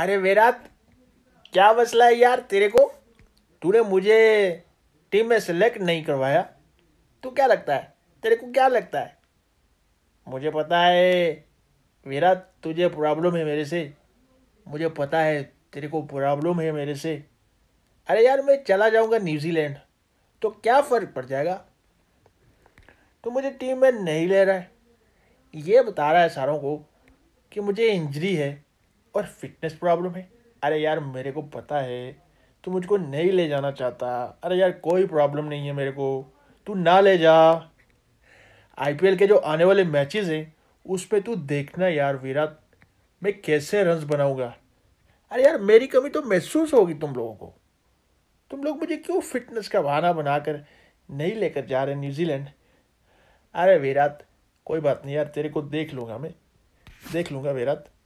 अरे विराट क्या मसला है यार तेरे को तूने मुझे टीम में सेलेक्ट नहीं करवाया तू तो क्या लगता है तेरे को क्या लगता है मुझे पता है वेरात तुझे प्रॉब्लम है मेरे से मुझे पता है तेरे को प्रॉब्लम है मेरे से अरे यार मैं चला जाऊंगा न्यूजीलैंड तो क्या फ़र्क पड़ जाएगा तो मुझे टीम में नहीं ले रहा है ये बता रहा है सारों को कि मुझे इंजरी है और फिटनेस प्रॉब्लम है अरे यार मेरे को पता है तू मुझको नहीं ले जाना चाहता अरे यार कोई प्रॉब्लम नहीं है मेरे को तू ना ले जा आईपीएल के जो आने वाले मैचेस हैं उस पर तू देखना यार विराट मैं कैसे रन्स बनाऊंगा अरे यार मेरी कमी तो महसूस होगी तुम लोगों को तुम लोग मुझे क्यों फिटनेस का बहाना बनाकर नहीं लेकर जा रहे न्यूजीलैंड अरे विराट कोई बात नहीं यार तेरे को देख लूँगा मैं देख लूँगा विराट